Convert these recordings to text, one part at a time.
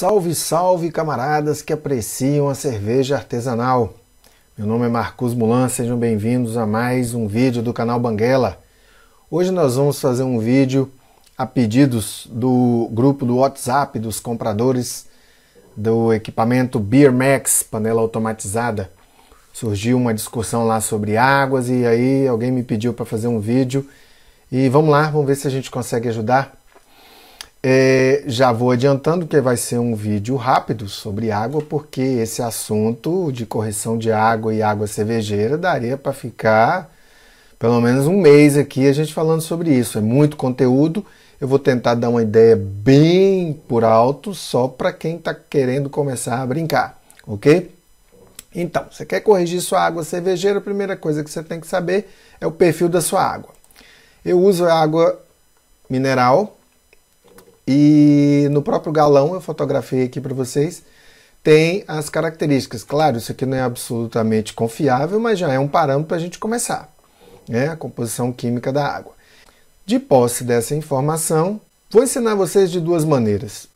Salve, salve camaradas que apreciam a cerveja artesanal. Meu nome é Marcos Mulan, sejam bem-vindos a mais um vídeo do canal Banguela. Hoje nós vamos fazer um vídeo a pedidos do grupo do WhatsApp dos compradores do equipamento Beer Max, panela automatizada. Surgiu uma discussão lá sobre águas e aí alguém me pediu para fazer um vídeo e vamos lá, vamos ver se a gente consegue ajudar. É, já vou adiantando que vai ser um vídeo rápido sobre água, porque esse assunto de correção de água e água cervejeira daria para ficar pelo menos um mês aqui a gente falando sobre isso. É muito conteúdo. Eu vou tentar dar uma ideia bem por alto, só para quem está querendo começar a brincar, ok? Então, você quer corrigir sua água cervejeira, a primeira coisa que você tem que saber é o perfil da sua água. Eu uso água mineral, e no próprio galão, eu fotografei aqui para vocês, tem as características. Claro, isso aqui não é absolutamente confiável, mas já é um parâmetro para a gente começar. Né? A composição química da água. De posse dessa informação, vou ensinar vocês de duas maneiras.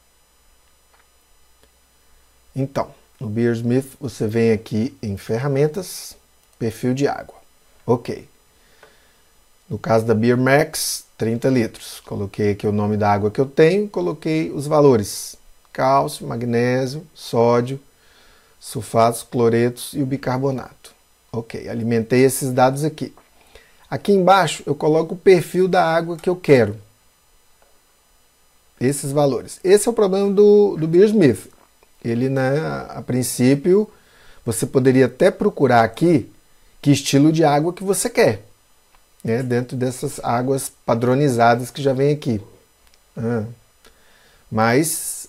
Então, no Beersmith, você vem aqui em Ferramentas, Perfil de Água. Ok. No caso da Beer Max, 30 litros. Coloquei aqui o nome da água que eu tenho, coloquei os valores: cálcio, magnésio, sódio, sulfatos, cloretos e o bicarbonato. Ok, alimentei esses dados aqui. Aqui embaixo eu coloco o perfil da água que eu quero. Esses valores. Esse é o problema do, do Beersmith. Ele, né, a princípio, você poderia até procurar aqui que estilo de água que você quer né, dentro dessas águas padronizadas que já vem aqui. Ah. Mas,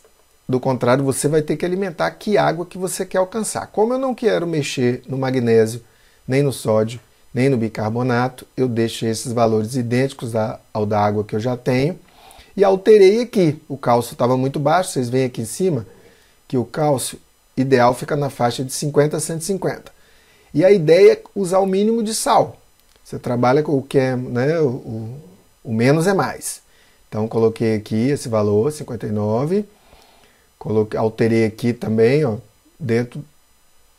do contrário, você vai ter que alimentar que água que você quer alcançar. Como eu não quero mexer no magnésio, nem no sódio, nem no bicarbonato, eu deixei esses valores idênticos ao da água que eu já tenho e alterei aqui. O cálcio estava muito baixo, vocês veem aqui em cima que o cálcio ideal fica na faixa de 50 a 150. E a ideia é usar o mínimo de sal. Você trabalha com o que é, né, o, o, o menos é mais. Então coloquei aqui esse valor, 59. Coloquei, alterei aqui também, ó, dentro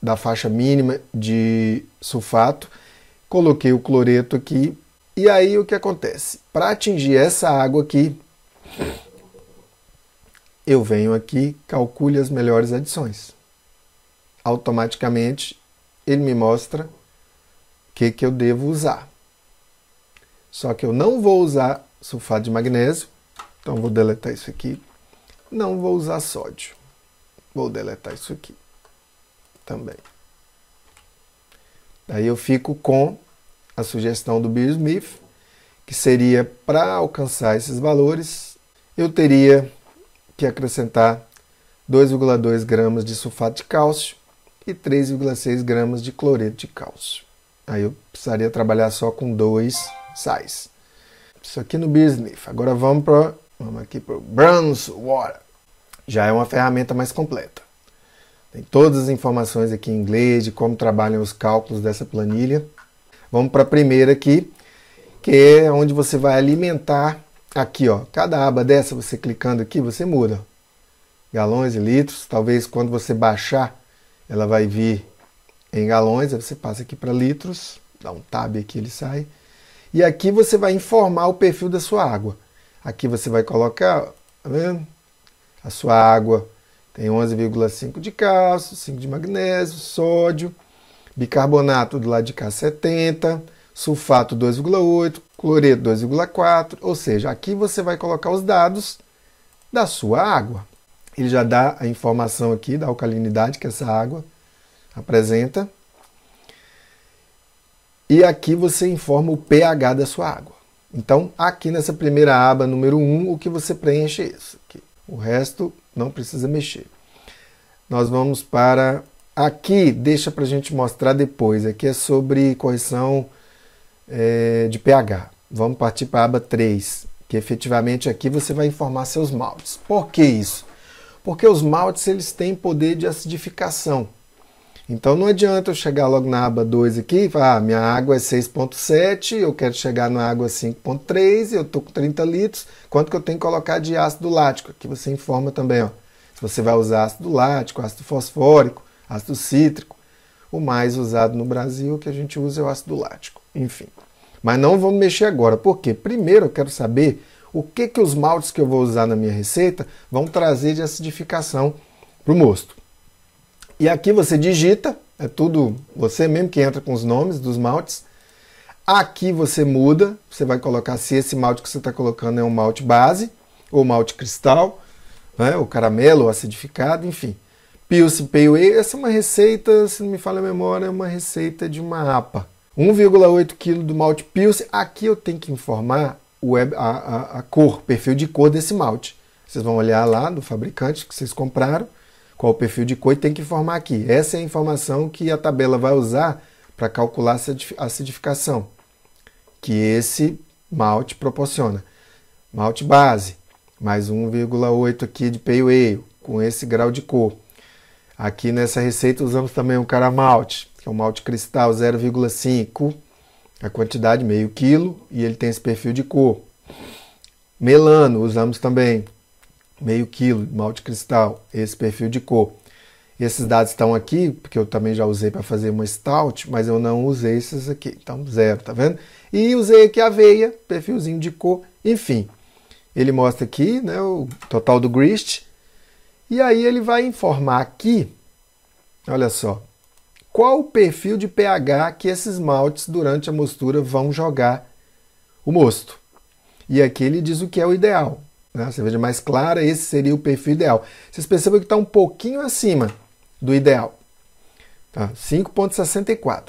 da faixa mínima de sulfato. Coloquei o cloreto aqui. E aí o que acontece? Para atingir essa água aqui, eu venho aqui, calcule as melhores adições. Automaticamente ele me mostra que, que eu devo usar. Só que eu não vou usar sulfato de magnésio, então vou deletar isso aqui. Não vou usar sódio, vou deletar isso aqui também. Daí eu fico com a sugestão do Bill Smith, que seria para alcançar esses valores, eu teria que acrescentar 2,2 gramas de sulfato de cálcio e 3,6 gramas de cloreto de cálcio. Aí eu precisaria trabalhar só com dois sais. Isso aqui no Bisnif. Agora vamos para vamos aqui para o Water. Já é uma ferramenta mais completa. Tem todas as informações aqui em inglês de como trabalham os cálculos dessa planilha. Vamos para a primeira aqui, que é onde você vai alimentar aqui, ó. Cada aba dessa, você clicando aqui, você muda. Galões e litros, talvez quando você baixar, ela vai vir em galões, aí você passa aqui para litros, dá um tab aqui, ele sai. E aqui você vai informar o perfil da sua água. Aqui você vai colocar, tá vendo? A sua água tem 11,5 de cálcio, 5 de magnésio, sódio, bicarbonato do lado de cá 70, sulfato 2,8, cloreto 2,4, ou seja, aqui você vai colocar os dados da sua água. Ele já dá a informação aqui da alcalinidade que é essa água apresenta. E aqui você informa o pH da sua água. Então, aqui nessa primeira aba número 1, o que você preenche é isso. Aqui. O resto não precisa mexer. Nós vamos para aqui, deixa para a gente mostrar depois. Aqui é sobre correção é, de pH. Vamos partir para a aba 3, que efetivamente aqui você vai informar seus maltes. Por que isso? Porque os maltes eles têm poder de acidificação. Então não adianta eu chegar logo na aba 2 aqui e falar, ah, minha água é 6.7, eu quero chegar na água 5.3, eu estou com 30 litros, quanto que eu tenho que colocar de ácido lático? Aqui você informa também, ó, se você vai usar ácido lático, ácido fosfórico, ácido cítrico. O mais usado no Brasil que a gente usa é o ácido lático, enfim. Mas não vamos mexer agora, porque primeiro eu quero saber o que, que os maltes que eu vou usar na minha receita vão trazer de acidificação para o mosto. E aqui você digita, é tudo você mesmo que entra com os nomes dos maltes. Aqui você muda, você vai colocar se esse malte que você está colocando é um malte base, ou malte cristal, né, ou caramelo, ou acidificado, enfim. Pilsen Pale Ale, essa é uma receita, se não me falha a memória, é uma receita de uma APA. 1,8 kg do malte Pilsen. Aqui eu tenho que informar web, a, a, a cor, perfil de cor desse malte. Vocês vão olhar lá do fabricante que vocês compraram qual o perfil de coito, tem que informar aqui. Essa é a informação que a tabela vai usar para calcular a acidificação que esse malte proporciona. Malte base, mais 1,8 aqui de pale ale, com esse grau de cor. Aqui nessa receita usamos também um caramalte, que é um malte cristal 0,5, a quantidade meio quilo, e ele tem esse perfil de cor. Melano usamos também, meio quilo de malte cristal, esse perfil de cor. esses dados estão aqui, porque eu também já usei para fazer uma stout, mas eu não usei esses aqui, então zero, tá vendo? E usei aqui a aveia, perfilzinho de cor, enfim. Ele mostra aqui né, o total do grist, e aí ele vai informar aqui, olha só, qual o perfil de pH que esses maltes durante a mostura vão jogar o mosto. E aqui ele diz o que é o ideal, né? cerveja mais clara, esse seria o perfil ideal. Vocês percebem que está um pouquinho acima do ideal, tá? 5,64.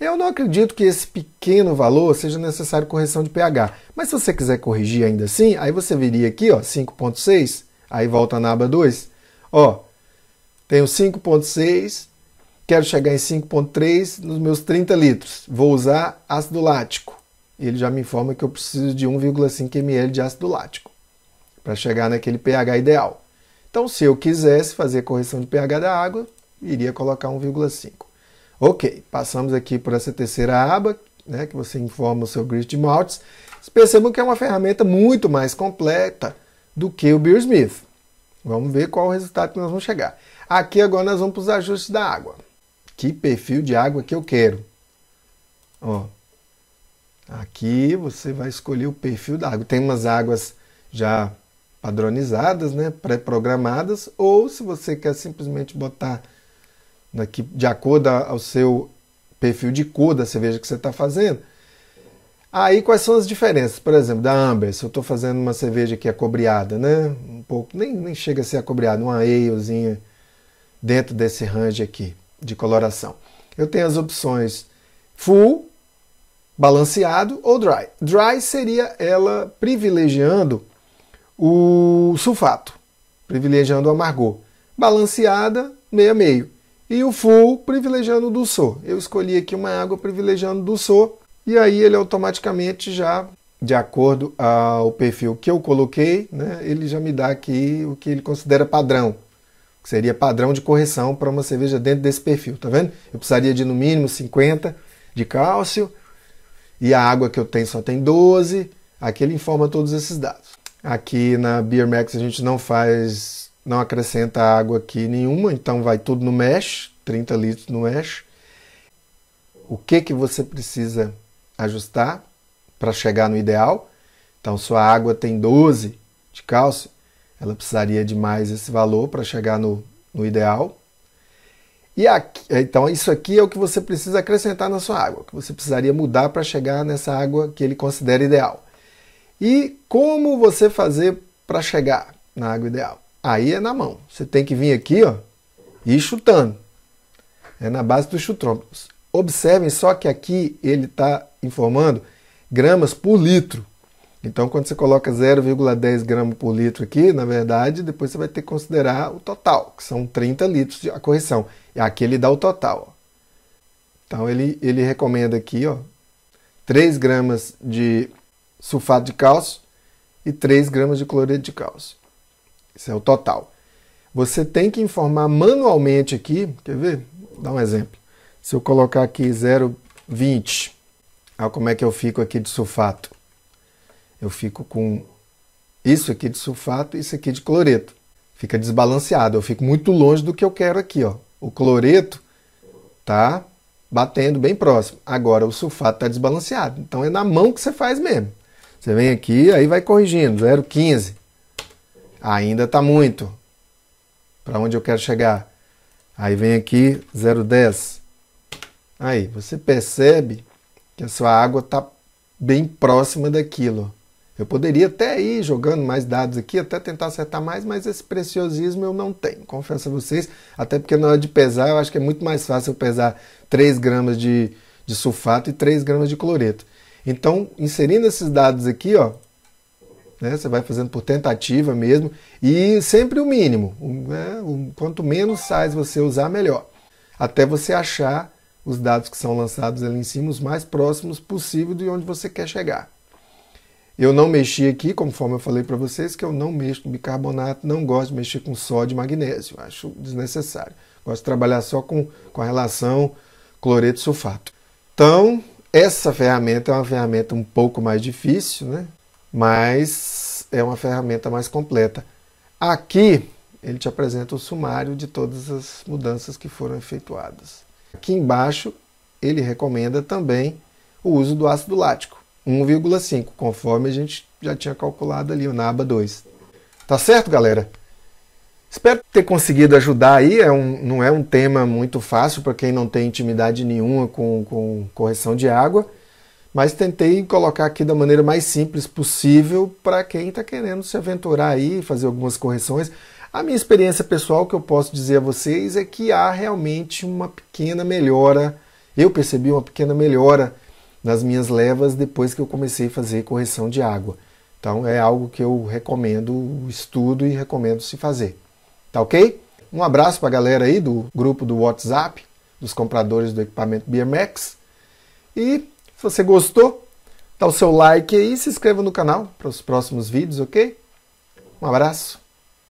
Eu não acredito que esse pequeno valor seja necessário correção de pH, mas se você quiser corrigir ainda assim, aí você viria aqui, ó, 5,6, aí volta na aba 2, ó, tenho 5,6, quero chegar em 5,3 nos meus 30 litros, vou usar ácido lático. Ele já me informa que eu preciso de 1,5 ml de ácido lático para chegar naquele pH ideal. Então, se eu quisesse fazer a correção de pH da água, iria colocar 1,5. Ok, passamos aqui por essa terceira aba, né, que você informa o seu grid de maltes. percebam que é uma ferramenta muito mais completa do que o Beer Smith. Vamos ver qual o resultado que nós vamos chegar. Aqui agora nós vamos para os ajustes da água. Que perfil de água que eu quero? Ó, aqui você vai escolher o perfil da água. Tem umas águas já padronizadas, né, pré-programadas, ou se você quer simplesmente botar daqui, de acordo ao seu perfil de cor da cerveja que você está fazendo. Aí quais são as diferenças? Por exemplo, da Amber, se eu estou fazendo uma cerveja que é cobreada, né? Um pouco, nem, nem chega a ser acobreada, uma alezinha dentro desse range aqui de coloração. Eu tenho as opções full, balanceado ou dry. Dry seria ela privilegiando o sulfato, privilegiando o amargor. Balanceada, meio a meio. E o full, privilegiando o Dulçor. Eu escolhi aqui uma água privilegiando o Dulçor. E aí ele automaticamente já, de acordo ao perfil que eu coloquei, né, ele já me dá aqui o que ele considera padrão. Que seria padrão de correção para uma cerveja dentro desse perfil, tá vendo? Eu precisaria de no mínimo 50 de cálcio. E a água que eu tenho só tem 12. Aqui ele informa todos esses dados. Aqui na Beer Max a gente não faz, não acrescenta água aqui nenhuma, então vai tudo no mesh, 30 litros no mesh. O que que você precisa ajustar para chegar no ideal? Então sua água tem 12 de cálcio, ela precisaria de mais esse valor para chegar no, no ideal. E aqui, então isso aqui é o que você precisa acrescentar na sua água, o que você precisaria mudar para chegar nessa água que ele considera ideal. E como você fazer para chegar na água ideal? Aí é na mão. Você tem que vir aqui ó, e ir chutando. É na base dos chutômetros. Observem só que aqui ele está informando gramas por litro. Então, quando você coloca 0,10 gramas por litro aqui, na verdade, depois você vai ter que considerar o total, que são 30 litros de a correção. E aqui ele dá o total. Ó. Então, ele, ele recomenda aqui ó, 3 gramas de sulfato de cálcio e 3 gramas de cloreto de cálcio. Esse é o total. Você tem que informar manualmente aqui, quer ver? Vou dar um exemplo. Se eu colocar aqui 0,20, olha ah, como é que eu fico aqui de sulfato. Eu fico com isso aqui de sulfato e isso aqui de cloreto. Fica desbalanceado, eu fico muito longe do que eu quero aqui. Ó. O cloreto tá batendo bem próximo. Agora o sulfato está desbalanceado. Então é na mão que você faz mesmo. Você vem aqui, aí vai corrigindo, 0,15. Ainda está muito. Para onde eu quero chegar? Aí vem aqui, 0,10. Aí, você percebe que a sua água está bem próxima daquilo. Eu poderia até ir jogando mais dados aqui, até tentar acertar mais, mas esse preciosismo eu não tenho, confesso a vocês. Até porque na hora de pesar, eu acho que é muito mais fácil pesar 3 gramas de, de sulfato e 3 gramas de cloreto. Então, inserindo esses dados aqui, ó, né, você vai fazendo por tentativa mesmo e sempre o mínimo. Né, quanto menos sais você usar, melhor. Até você achar os dados que são lançados ali em cima, os mais próximos possível de onde você quer chegar. Eu não mexi aqui, conforme eu falei para vocês, que eu não mexo com bicarbonato, não gosto de mexer com sódio e magnésio, acho desnecessário. Gosto de trabalhar só com, com a relação cloreto-sulfato. Então, essa ferramenta é uma ferramenta um pouco mais difícil, né? mas é uma ferramenta mais completa. Aqui ele te apresenta o sumário de todas as mudanças que foram efetuadas. Aqui embaixo ele recomenda também o uso do ácido lático, 1,5, conforme a gente já tinha calculado ali na aba 2. Tá certo, galera? Espero ter conseguido ajudar aí. É um, não é um tema muito fácil para quem não tem intimidade nenhuma com, com correção de água, mas tentei colocar aqui da maneira mais simples possível para quem está querendo se aventurar aí, fazer algumas correções. A minha experiência pessoal que eu posso dizer a vocês é que há realmente uma pequena melhora. Eu percebi uma pequena melhora nas minhas levas depois que eu comecei a fazer correção de água. Então é algo que eu recomendo, estudo e recomendo se fazer. Tá ok? Um abraço para a galera aí do grupo do WhatsApp, dos compradores do equipamento BMX. E se você gostou, dá o seu like aí e se inscreva no canal para os próximos vídeos, ok? Um abraço.